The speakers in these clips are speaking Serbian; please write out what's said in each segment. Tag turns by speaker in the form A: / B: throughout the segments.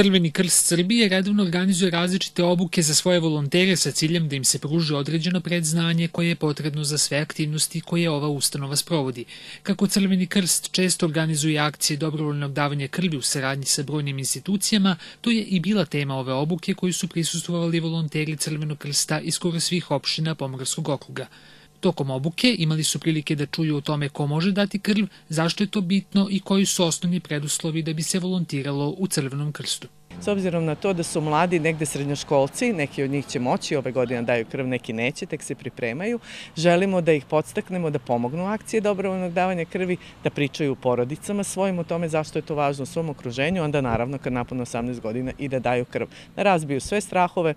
A: Crveni krst Srbije redovno organizuje različite obuke za svoje volontere sa ciljem da im se pruži određeno predznanje koje je potrebno za sve aktivnosti koje ova ustanova sprovodi. Kako Crveni krst često organizuje akcije dobrovoljnog davanja krvi u saradnji sa brojnim institucijama, to je i bila tema ove obuke koju su prisustvovali volonteri Crvenog krsta iz skoro svih opština Pomorskog okruga. Tokom obuke imali su prilike da čuju o tome ko može dati krv, zašto je to bitno i koji su osnovni preduslovi da bi se volontiralo u Crvenom krstu.
B: S obzirom na to da su mladi negde srednjoškolci, neki od njih će moći, ove godine daju krv, neki neće, tek se pripremaju, želimo da ih podstaknemo da pomognu akcije dobrovoljnog davanja krvi, da pričaju u porodicama svojim o tome zašto je to važno u svom okruženju, onda naravno kad napune 18 godina i da daju krv. Da razbiju sve strahove,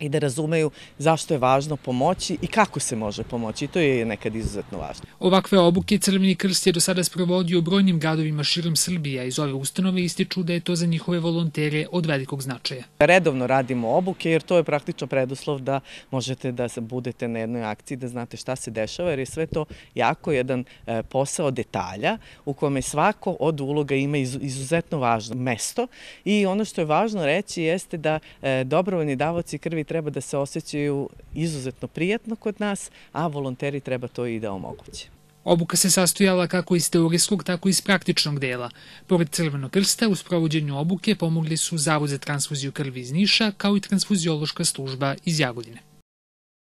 B: i da razumeju zašto je važno pomoći i kako se može pomoći. I to je nekad izuzetno važno.
A: Ovakve obuke Crveni krst je do sada sprovodio u brojnim gradovima širom Srbije, iz ove ustanove ističu da je to za njihove volontere od velikog značaja.
B: Redovno radimo obuke jer to je praktično preduslov da možete da budete na jednoj akciji, da znate šta se dešava, jer je sve to jako jedan e, posao detalja u kome svako od uloga ima izuzetno važno mesto i ono što je važno reći jeste da e, dobrovoljni davoci krvi treba da se osjećaju izuzetno prijatno kod nas, a volonteri treba to i da omoguće.
A: Obuka se sastojala kako iz teorijskog, tako i iz praktičnog dela. Pored Crvenog krsta, u sprovođenju obuke pomogli su Zavod za transfuziju krvi iz Niša, kao i transfuziološka služba iz Jagodine.